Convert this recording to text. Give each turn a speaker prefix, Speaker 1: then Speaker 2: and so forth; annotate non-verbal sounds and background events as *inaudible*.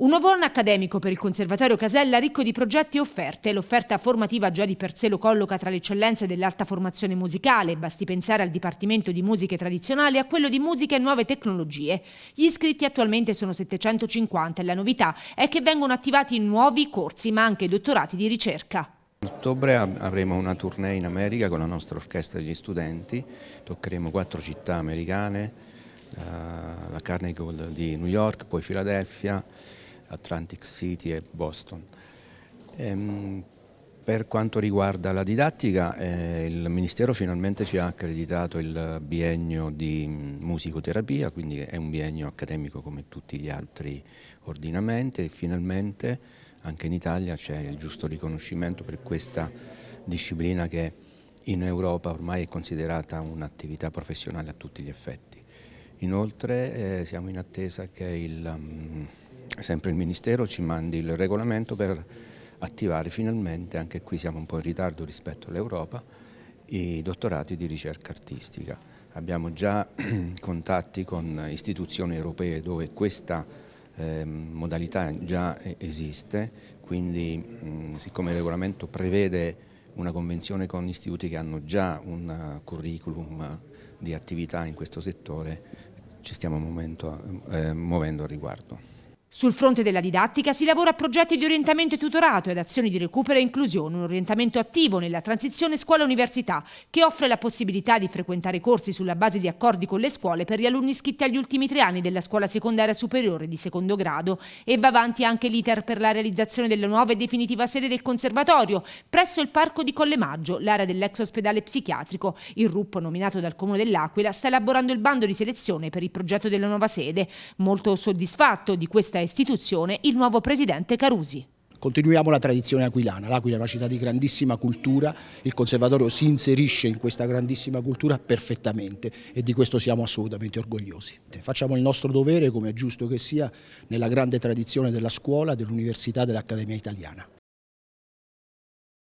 Speaker 1: Un nuovo anno accademico per il Conservatorio Casella ricco di progetti e offerte. L'offerta formativa già di per sé lo colloca tra le eccellenze dell'alta formazione musicale. Basti pensare al Dipartimento di Musiche Tradizionali e a quello di Musica e Nuove Tecnologie. Gli iscritti attualmente sono 750 e la novità è che vengono attivati nuovi corsi ma anche dottorati di ricerca.
Speaker 2: A ottobre avremo una tournée in America con la nostra orchestra degli studenti, toccheremo quattro città americane, eh, la Carnegie di New York, poi Filadelfia, Atlantic City e Boston. Ehm, per quanto riguarda la didattica, eh, il Ministero finalmente ci ha accreditato il biennio di mm, musicoterapia, quindi è un biennio accademico come tutti gli altri ordinamenti e finalmente anche in Italia c'è il giusto riconoscimento per questa disciplina che in Europa ormai è considerata un'attività professionale a tutti gli effetti. Inoltre eh, siamo in attesa che il... Um, sempre il Ministero ci mandi il regolamento per attivare finalmente, anche qui siamo un po' in ritardo rispetto all'Europa, i dottorati di ricerca artistica. Abbiamo già *clears throat* contatti con istituzioni europee dove questa eh, modalità già esiste, quindi mh, siccome il regolamento prevede una convenzione con istituti che hanno già un curriculum di attività in questo settore, ci stiamo momento, eh, muovendo al riguardo.
Speaker 1: Sul fronte della didattica si lavora a progetti di orientamento e tutorato ed azioni di recupero e inclusione, un orientamento attivo nella transizione scuola-università che offre la possibilità di frequentare corsi sulla base di accordi con le scuole per gli alunni iscritti agli ultimi tre anni della scuola secondaria superiore di secondo grado e va avanti anche l'iter per la realizzazione della nuova e definitiva sede del conservatorio presso il parco di Collemaggio, l'area dell'ex ospedale psichiatrico. Il RUP, nominato dal Comune dell'Aquila, sta elaborando il bando di selezione per il progetto della nuova sede. Molto soddisfatto di questa istituzione il nuovo presidente Carusi.
Speaker 3: Continuiamo la tradizione aquilana, l'Aquila è una città di grandissima cultura, il conservatorio si inserisce in questa grandissima cultura perfettamente e di questo siamo assolutamente orgogliosi. Facciamo il nostro dovere, come è giusto che sia, nella grande tradizione della scuola, dell'università, dell'Accademia Italiana.